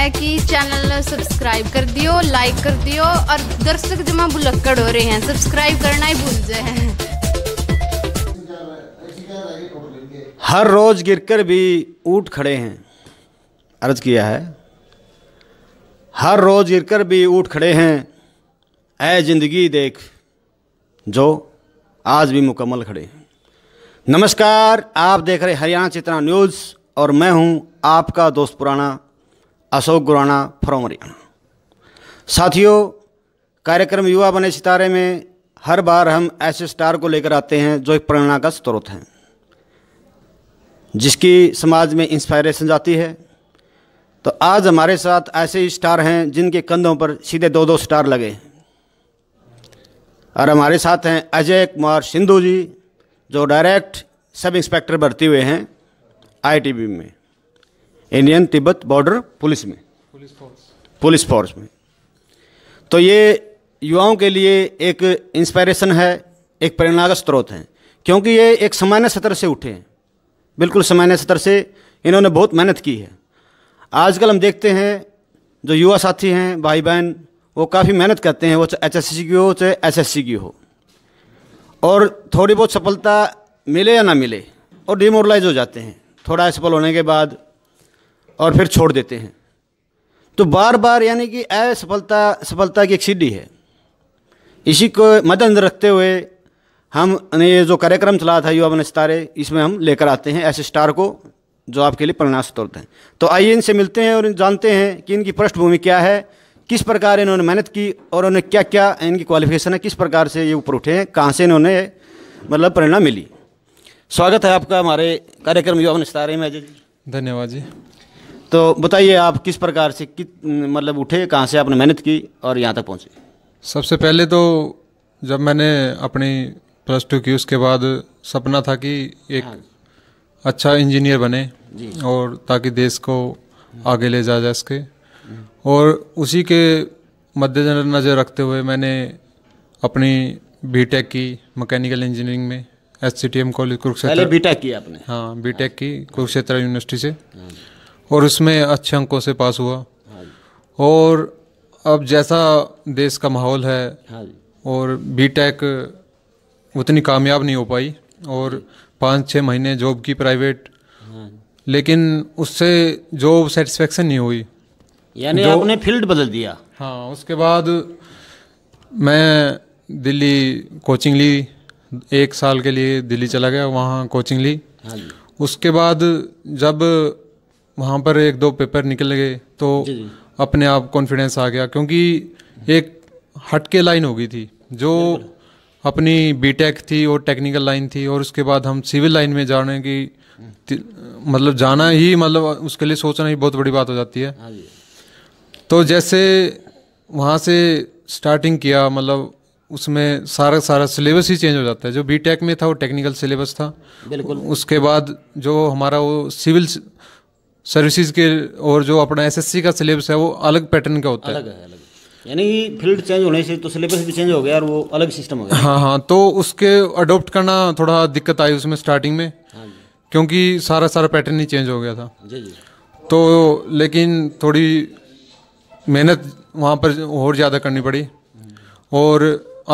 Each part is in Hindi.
है कि चैनल सब्सक्राइब कर दियो लाइक कर दियो और दर्शक जमा बुलक्कड़ हो रहे हैं सब्सक्राइब करना ही भूल जाए हर रोज गिरकर भी ऊट खड़े हैं अर्ज किया है हर रोज गिरकर भी ऊट खड़े हैं ऐ जिंदगी देख जो आज भी मुकम्मल खड़े हैं नमस्कार आप देख रहे हरियाणा चित्रा न्यूज़ और मैं हूं आपका दोस्त पुराना अशोक गुराना फ्रॉम हरियाणा साथियों कार्यक्रम युवा बने सितारे में हर बार हम ऐसे स्टार को लेकर आते हैं जो एक प्रेरणा का स्रोत हैं जिसकी समाज में इंस्पायरेशन जाती है तो आज हमारे साथ ऐसे ही स्टार हैं जिनके कंधों पर सीधे दो दो स्टार लगे और हमारे साथ हैं अजय कुमार सिंधु जी जो डायरेक्ट सब इंस्पेक्टर भर्ती हुए हैं आईटीबी में इंडियन तिब्बत बॉर्डर पुलिस में पुलिस फोर्स पुलिस फोर्स में तो ये युवाओं के लिए एक इंस्पायरेशन है एक प्रेरणा का स्रोत है क्योंकि ये एक सामान्य सतर से उठे हैं बिल्कुल सामान्य सतर से इन्होंने बहुत मेहनत की है आजकल हम देखते हैं जो युवा साथी हैं भाई बहन वो काफ़ी मेहनत करते हैं वो चाहे एच एस की हो चाहे एस की हो और थोड़ी बहुत सफलता मिले या ना मिले और डिमोरलाइज हो जाते हैं थोड़ा असफल होने के बाद और फिर छोड़ देते हैं तो बार बार यानी कि असफलता सफलता की एक सीढ़ी है इसी को मद्देनजर रखते हुए हम ये जो कार्यक्रम चला था युवा बने सितारे इसमें हम लेकर आते हैं ऐसे स्टार को जो आपके लिए परिणामस्वत तोड़ते हैं तो आइए इनसे मिलते हैं और जानते हैं कि इनकी पृष्ठभूमि क्या है किस प्रकार इन्होंने मेहनत की और उन्हें क्या क्या इनकी क्वालिफिकेशन है किस प्रकार से ये ऊपर उठे हैं कहाँ से इन्होंने मतलब प्रेरणा मिली स्वागत है आपका हमारे कार्यक्रम युवा निस्तारे में अजय जी धन्यवाद जी तो बताइए आप किस प्रकार से कित मतलब उठे कहाँ से आपने मेहनत की और यहाँ तक पहुँचे सबसे पहले तो जब मैंने अपनी प्लस टू की उसके बाद सपना था कि एक हाँ। अच्छा इंजीनियर बने और ताकि देश को आगे ले जा जा सके और उसी के मद्देनजर नज़र रखते हुए मैंने अपनी बीटेक की मैकेनिकल इंजीनियरिंग में S C T M college Kurukshetra BTech की आपने हाँ बीटेक की कुरुक्षेत्र यूनिवर्सिटी हाँ से हाँ और उसमें अच्छे अंकों से पास हुआ हाँ और अब जैसा देश का माहौल है हाँ और बीटेक उतनी कामयाब नहीं हो पाई और पाँच छः महीने जॉब की प्राइवेट हाँ लेकिन उससे जॉब सेटिस्फेक्शन नहीं हुई यानी आपने फील्ड बदल दिया हाँ उसके बाद मैं दिल्ली कोचिंग ली एक साल के लिए दिल्ली चला गया वहाँ कोचिंग ली उसके बाद जब वहाँ पर एक दो पेपर निकल गए तो अपने आप कॉन्फिडेंस आ गया क्योंकि एक हटके लाइन हो गई थी जो अपनी बीटेक थी और टेक्निकल लाइन थी और उसके बाद हम सिविल लाइन में जाने की मतलब जाना ही मतलब उसके लिए सोचना ही बहुत बड़ी बात हो जाती है हाँ तो जैसे वहाँ से स्टार्टिंग किया मतलब उसमें सारा सारा सिलेबस ही चेंज हो जाता है जो बीटेक में था वो टेक्निकल सिलेबस था उसके बाद जो हमारा वो सिविल सर्विसेज के और जो अपना एसएससी का सिलेबस है वो अलग पैटर्न का होता है अलग है अलग यानी फील्ड चेंज होने से तो सिलेबस भी चेंज हो गया और वो अलग सिस्टम हो गया हाँ हाँ तो उसके अडोप्ट करना थोड़ा दिक्कत आई उसमें स्टार्टिंग में हाँ क्योंकि सारा सारा पैटर्न ही चेंज हो गया था जी जी तो लेकिन थोड़ी मेहनत वहाँ पर और ज़्यादा करनी पड़ी और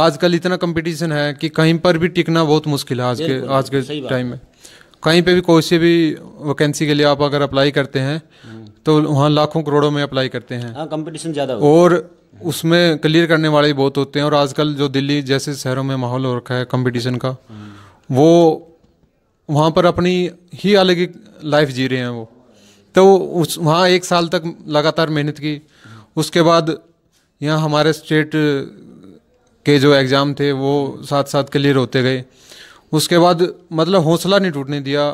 आजकल इतना कंपटीशन है कि कहीं पर भी टिकना बहुत मुश्किल है आज के आज के टाइम में कहीं पे भी कोई से भी वैकेंसी के लिए आप अगर अप्लाई करते हैं तो वहाँ लाखों करोड़ों में अप्लाई करते हैं कंपटीशन हाँ, ज़्यादा और उसमें क्लियर करने वाले भी बहुत होते हैं और आजकल जो दिल्ली जैसे शहरों में माहौल हो रखा है कंपटीशन का वो वहाँ पर अपनी ही अलग लाइफ जी रहे हैं वो तो उस वहाँ एक साल तक लगातार मेहनत की उसके बाद यहाँ हमारे स्टेट के जो एग्ज़ाम थे वो साथ साथ क्लियर होते गए उसके बाद मतलब हौसला नहीं टूटने दिया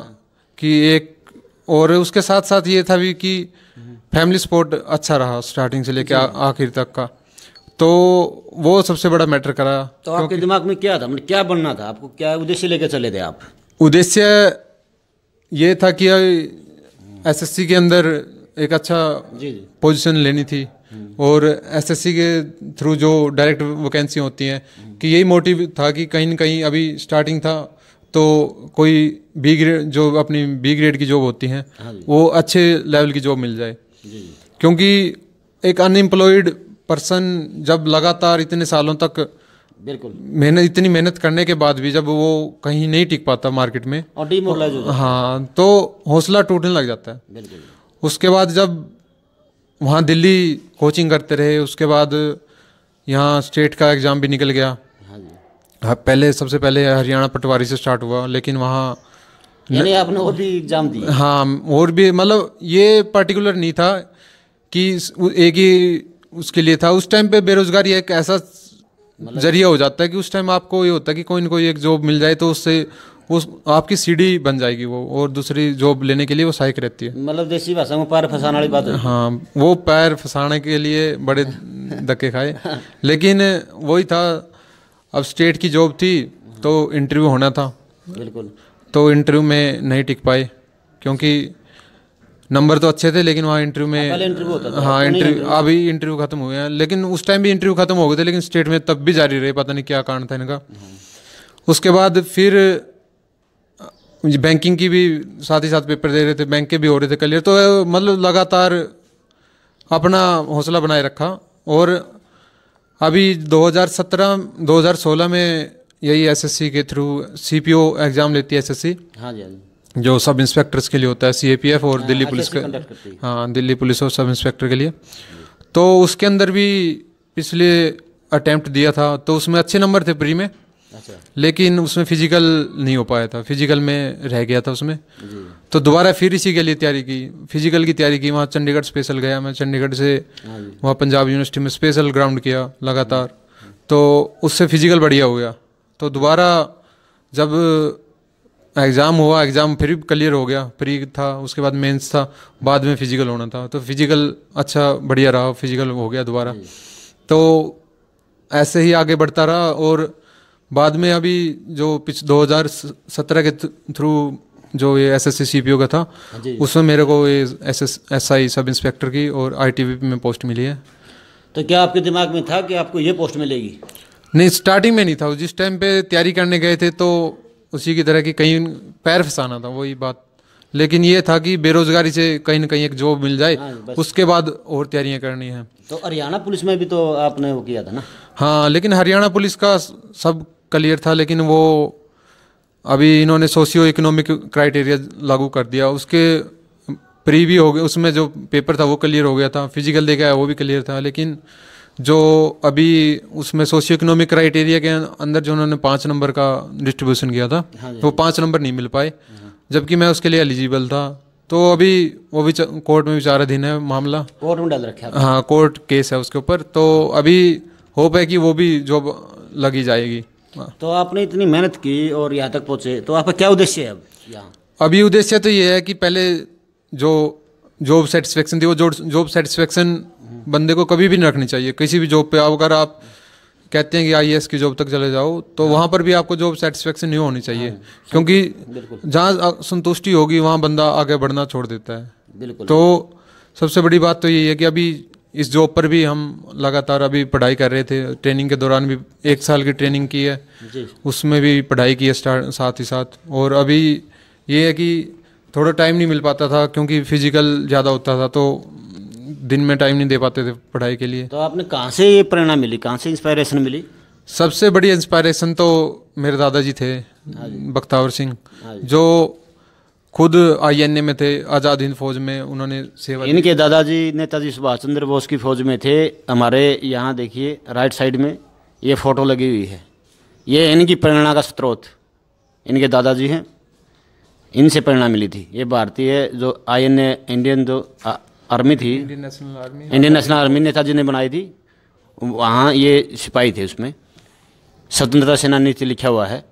कि एक और उसके साथ साथ ये था भी कि फैमिली सपोर्ट अच्छा रहा स्टार्टिंग से लेकर आखिर तक का तो वो सबसे बड़ा मैटर करा तो आपके दिमाग में क्या था मतलब क्या बनना था आपको क्या उद्देश्य लेकर चले थे आप उद्देश्य ये था कि एसएससी के अंदर एक अच्छा पोजीशन लेनी थी और एसएससी के थ्रू जो डायरेक्ट वैकेंसी होती हैं कि यही मोटिव था कि कहीं ना कहीं अभी स्टार्टिंग था तो कोई बी ग्रेड जो अपनी बी ग्रेड की जॉब होती हैं हाँ वो अच्छे लेवल की जॉब मिल जाए क्योंकि एक अनएम्प्लॉयड पर्सन जब लगातार इतने सालों तक बिल्कुल मेहनत इतनी मेहनत करने के बाद भी जब वो कहीं नहीं टिक पाता मार्केट में और हो हाँ तो हौसला टूटने लग जाता है उसके बाद जब वहाँ दिल्ली कोचिंग करते रहे उसके बाद यहाँ स्टेट का एग्ज़ाम भी निकल गया हाँ, हाँ पहले सबसे पहले हरियाणा पटवारी से स्टार्ट हुआ लेकिन वहाँ यानी आपने और भी एग्ज़ाम दिए हाँ और भी मतलब ये पर्टिकुलर नहीं था कि एक ही उसके लिए था उस टाइम पे बेरोज़गारी एक ऐसा मतलब जरिया हो जाता है कि उस टाइम आपको ये होता है कि कोई ना कोई एक जॉब मिल जाए तो उससे वो आपकी सीढ़ी बन जाएगी वो और दूसरी जॉब लेने के लिए वो सहायक रहती है मतलब देसी भाषा में पैर फंसाने वाली बात हाँ वो पैर फंसाने के लिए बड़े धक्के खाए लेकिन वही था अब स्टेट की जॉब थी तो इंटरव्यू होना था बिल्कुल तो इंटरव्यू में नहीं टिक पाए क्योंकि नंबर तो अच्छे थे लेकिन वहाँ इंटरव्यू में इंटरव्यू हाँ, होता था हाँ इंटरव्यू तो अभी इंटरव्यू खत्म हुए हैं लेकिन उस टाइम भी इंटरव्यू खत्म हो गए थे लेकिन स्टेट में तब भी जारी रहे पता नहीं क्या कारण था इनका हाँ। उसके बाद फिर बैंकिंग की भी साथ ही साथ पेपर दे रहे थे बैंक के भी हो रहे थे क्लियर तो मतलब लगातार अपना हौसला बनाए रखा और अभी 2017 2016 में यही एसएससी के थ्रू सीपीओ एग्ज़ाम लेती है एसएससी हाँ, हाँ जी जो सब इंस्पेक्टर्स के लिए होता है सीएपीएफ और हाँ, दिल्ली पुलिस के हाँ दिल्ली पुलिस और सब इंस्पेक्टर के लिए तो उसके अंदर भी पिछले अटैम्प्ट दिया था तो उसमें अच्छे नंबर थे प्री में अच्छा। लेकिन उसमें फिजिकल नहीं हो पाया था फिजिकल में रह गया था उसमें तो दोबारा फिर इसी के लिए तैयारी की फिजिकल की तैयारी की वहाँ चंडीगढ़ स्पेशल गया मैं चंडीगढ़ से हाँ वहाँ पंजाब यूनिवर्सिटी में स्पेशल ग्राउंड किया लगातार तो उससे फिजिकल बढ़िया हो गया तो दोबारा जब एग्ज़ाम हुआ एग्ज़ाम फिर क्लियर हो गया प्री था उसके बाद मेंस था बाद में फिजिकल होना था तो फिजिकल अच्छा बढ़िया रहा फिजिकल हो गया दोबारा तो ऐसे ही आगे बढ़ता रहा और बाद में अभी जो पिछ दो के थ्रू जो ये एस एस सी पी का था हाँ उसमें मेरे को ये S S S I sub inspector की और आई टी में पोस्ट मिली है तो क्या आपके दिमाग में था कि आपको ये पोस्ट मिलेगी नहीं स्टार्टिंग में नहीं था जिस टाइम पे तैयारी करने गए थे तो उसी की तरह की कहीं पैर फंसाना था वही बात लेकिन ये था कि बेरोजगारी से कहीं ना कहीं एक जॉब मिल जाए हाँ उसके बाद और तैयारियां करनी है तो हरियाणा पुलिस में भी तो आपने वो किया था ना हाँ लेकिन हरियाणा पुलिस का सब क्लियर था लेकिन वो अभी इन्होंने सोशियो इकोनॉमिक क्राइटेरिया लागू कर दिया उसके प्री भी हो गए उसमें जो पेपर था वो क्लियर हो गया था फिजिकल देखा है वो भी क्लियर था लेकिन जो अभी उसमें सोशियो इकोनॉमिक क्राइटेरिया के अंदर जो उन्होंने पाँच नंबर का डिस्ट्रीब्यूशन किया था हाँ वो पाँच नंबर नहीं मिल पाए जबकि मैं उसके लिए एलिजिबल था तो अभी वो भी कोर्ट में विचाराधीन है मामला कोर्ट में डाल रखा है हाँ कोर्ट केस है उसके ऊपर तो अभी होप है कि वो भी जॉब लगी जाएगी हाँ। तो आपने इतनी मेहनत की और यहाँ तक पहुँचे तो आपका क्या उद्देश्य है अब यहाँ अभी उद्देश्य तो ये है कि पहले जो जॉब सेटिस्फेक्शन थी वो जॉब सेटिस्फेक्शन हम्म। बंदे को कभी भी नहीं रखनी चाहिए किसी भी जॉब पे आप अगर आप कहते हैं कि आई की जॉब तक चले जाओ तो हाँ। वहाँ पर भी आपको जॉब सेटिस्फेक्शन नहीं होनी चाहिए हाँ, क्योंकि जहाँ संतुष्टि होगी वहाँ बंदा आगे बढ़ना छोड़ देता है तो सबसे बड़ी बात तो यही है कि अभी इस जॉब पर भी हम लगातार अभी पढ़ाई कर रहे थे ट्रेनिंग के दौरान भी एक साल की ट्रेनिंग की है उसमें भी पढ़ाई की है साथ ही साथ और अभी ये है कि थोड़ा टाइम नहीं मिल पाता था क्योंकि फिजिकल ज़्यादा होता था तो दिन में टाइम नहीं दे पाते थे पढ़ाई के लिए तो आपने कहाँ से ये प्रेरणा मिली कहाँ से इंस्पायरेशन मिली सबसे बड़ी इंस्पायरेशन तो मेरे दादाजी थे हाँ बख्तावर सिंह हाँ जो खुद आईएनए में थे आज़ाद हिंद फौज में उन्होंने सेवा इनके दादाजी नेताजी सुभाष चंद्र बोस की फौज में थे हमारे यहाँ देखिए राइट साइड में ये फ़ोटो लगी हुई है ये इनकी प्रेरणा का स्रोत इनके दादाजी हैं इनसे प्रेरणा मिली थी ये भारतीय जो आई एन ए इंडियन जो आर्मी थी Indian national army Indian national army Netaji ने बनाई थी वहाँ ये सिपाही थे उसमें स्वतंत्रता सेनानी से लिखा हुआ है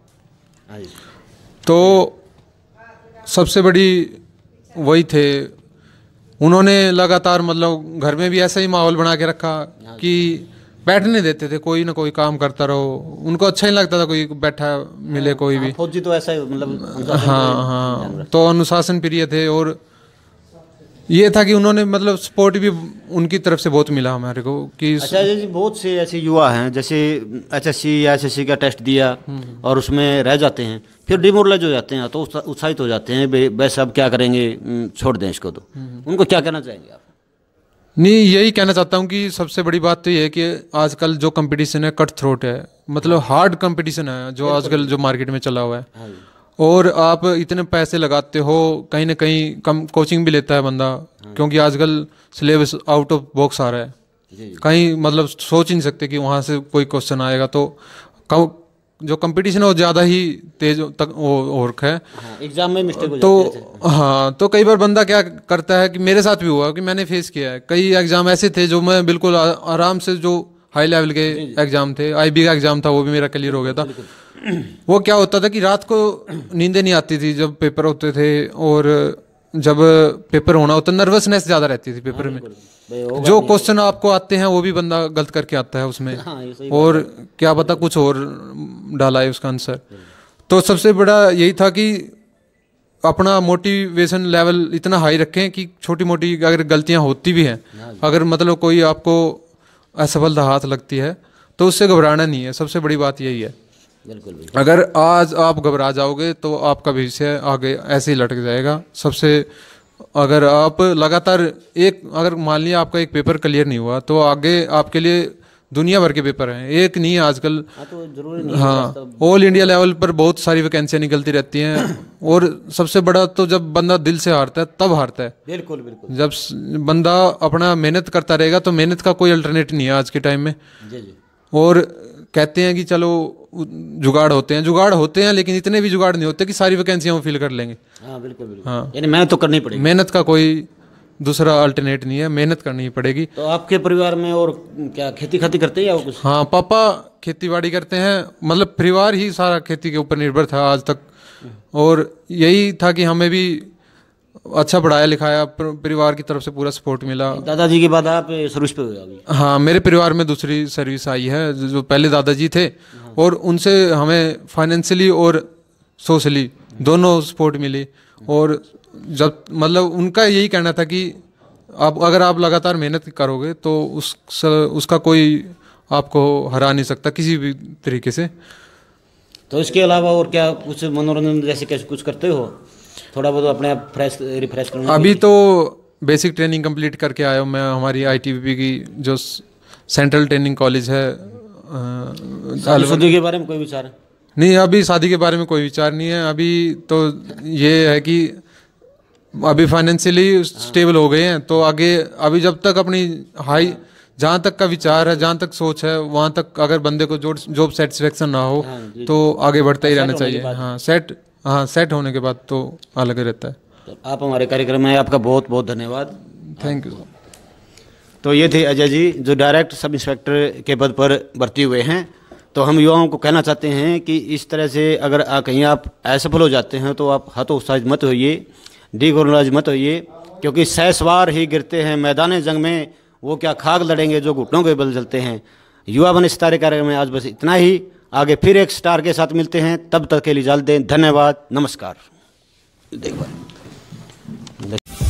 तो सबसे बड़ी वही थे उन्होंने लगातार मतलब घर में भी ऐसा ही माहौल बना के रखा कि बैठने देते थे कोई ना कोई काम करता रहो उनको अच्छा ही लगता था कोई बैठा मिले हाँ, कोई हाँ, भी फौजी तो ऐसा ही मतलब हाँ हाँ तो, हाँ, तो अनुशासन प्रिय थे और ये था कि उन्होंने मतलब सपोर्ट भी उनकी तरफ से बहुत मिला हमारे को कि अच्छा जी बहुत से ऐसे युवा हैं जैसे एच एस सी या एस एस सी का टेस्ट दिया हम्म। और उसमें रह जाते हैं फिर डिमोरलाइज हो जाते हैं तो उत्साहित हो जाते हैं बस अब क्या करेंगे हम्म, छोड़ दें इसको तो हम्म। उनको क्या कहना चाहेंगे आप नहीं यही कहना चाहता हूँ कि सबसे बड़ी बात तो ये है कि आजकल जो कंपटीशन है कट थ्रोट है मतलब हार्ड कंपटीशन है जो आजकल जो मार्केट में चला हुआ है हाँ और आप इतने पैसे लगाते हो कहीं ना कहीं कम कोचिंग भी लेता है बंदा हाँ। क्योंकि आजकल सिलेबस आउट ऑफ बॉक्स आ रहा है कहीं मतलब सोच ही नहीं सकते कि वहाँ से कोई क्वेश्चन आएगा तो कम जो कंपटीशन है वो ज़्यादा ही तेज तक वो और है एग्जाम हाँ, में मिस्टेक तो हाँ तो कई बार बंदा क्या करता है कि मेरे साथ भी हुआ कि मैंने फेस किया है कई एग्जाम ऐसे थे जो मैं बिल्कुल आराम से जो हाई लेवल के एग्जाम थे आई बी का एग्जाम था वो भी मेरा क्लियर हो गया था वो क्या होता था कि रात को नींदें नहीं आती थी जब पेपर होते थे और जब पेपर होना होता नर्वसनेस ज़्यादा रहती थी पेपर हाँ, में जो क्वेश्चन आपको आते हैं वो भी बंदा गलत करके आता है उसमें हाँ, और क्या पता कुछ और डाला है उसका आंसर तो सबसे बड़ा यही था कि अपना मोटिवेशन लेवल इतना हाई रखें कि छोटी मोटी अगर गलतियां होती भी हैं हाँ अगर मतलब कोई आपको असफलता हाथ लगती है तो उससे घबराना नहीं है सबसे बड़ी बात यही है बिल्कुल अगर आज आप घबरा जाओगे तो आपका भविष्य आगे ऐसे ही लटक जाएगा सबसे अगर आप लगातार एक अगर मान लिया आपका एक पेपर क्लियर नहीं हुआ तो आगे आपके लिए दुनिया भर के पेपर हैं एक नहीं आजकल हाँ, तो नहीं हाँ ऑल इंडिया लेवल पर बहुत सारी वैकेंसियां निकलती रहती हैं और सबसे बड़ा तो जब बंदा दिल से हारता है तब हारता है बिल्कुल बिल्कुल जब बंदा अपना मेहनत करता रहेगा तो मेहनत का कोई अल्टरनेट नहीं है आज के टाइम में जी जी और कहते हैं कि चलो जुगाड़ होते हैं जुगाड़ होते हैं लेकिन इतने भी जुगाड़ नहीं होते कि सारी वैकेंसियाँ वो फिल कर लेंगे हाँ हाँ यानी मेहनत तो करनी पड़ेगी मेहनत का कोई दूसरा अल्टरनेट नहीं है मेहनत करनी पड़ेगी तो आपके परिवार में और क्या खेती खाती करते हैं या कुछ हाँ पापा खेती बाड़ी करते हैं मतलब परिवार ही सारा खेती के ऊपर निर्भर था आज तक हम्म। और यही था कि हमें भी अच्छा पढ़ाया लिखाया परिवार की तरफ से पूरा सपोर्ट मिला दादाजी के बाद आप सर्विस पे हो हाँ मेरे परिवार में दूसरी सर्विस आई है जो पहले दादाजी थे हाँ। और उनसे हमें फाइनेंशियली और सोशली दोनों सपोर्ट मिली और जब मतलब उनका यही कहना था कि आप अगर आप लगातार मेहनत करोगे तो उस उसका कोई आपको हरा नहीं सकता किसी भी तरीके से तो इसके अलावा और क्या कुछ मनोरंजन जैसे कैसे कुछ करते हो थोड़ा बहुत अपने आप फ्रेश रिफ्रेश करूँगा अभी तो बेसिक ट्रेनिंग कंप्लीट करके आया हूँ मैं हमारी आई की जो सेंट्रल ट्रेनिंग कॉलेज है शादी के बारे में कोई विचार नहीं अभी शादी के बारे में कोई विचार नहीं है अभी तो ये है कि अभी फाइनेंशियली स्टेबल हो गए हैं तो आगे अभी जब तक अपनी हाई जहाँ तक का विचार है जहाँ तक सोच है वहाँ तक अगर बंदे को जॉब सेटिस्फेक्शन ना हो हाँ, तो आगे बढ़ता ही रहना तो चाहिए हाँ सेट हाँ सेट होने के बाद तो अलग ही रहता है तो आप हमारे कार्यक्रम में आपका बहुत बहुत धन्यवाद थैंक यू तो ये थे अजय जी जो डायरेक्ट सब इंस्पेक्टर के पद पर भर्ती हुए हैं तो हम युवाओं को कहना चाहते हैं कि इस तरह से अगर आ, कहीं आप असफल हो जाते हैं तो आप हतोत्साहित मत होइए डिगोरलाज मत होइए क्योंकि सहसवार ही गिरते हैं मैदान जंग में वो क्या खाक लड़ेंगे जो घुटनों के बल चलते हैं युवा बने सितारे कार्यक्रम में आज बस इतना ही आगे फिर एक स्टार के साथ मिलते हैं तब तक के लिए जल दें धन्यवाद नमस्कार देखभाल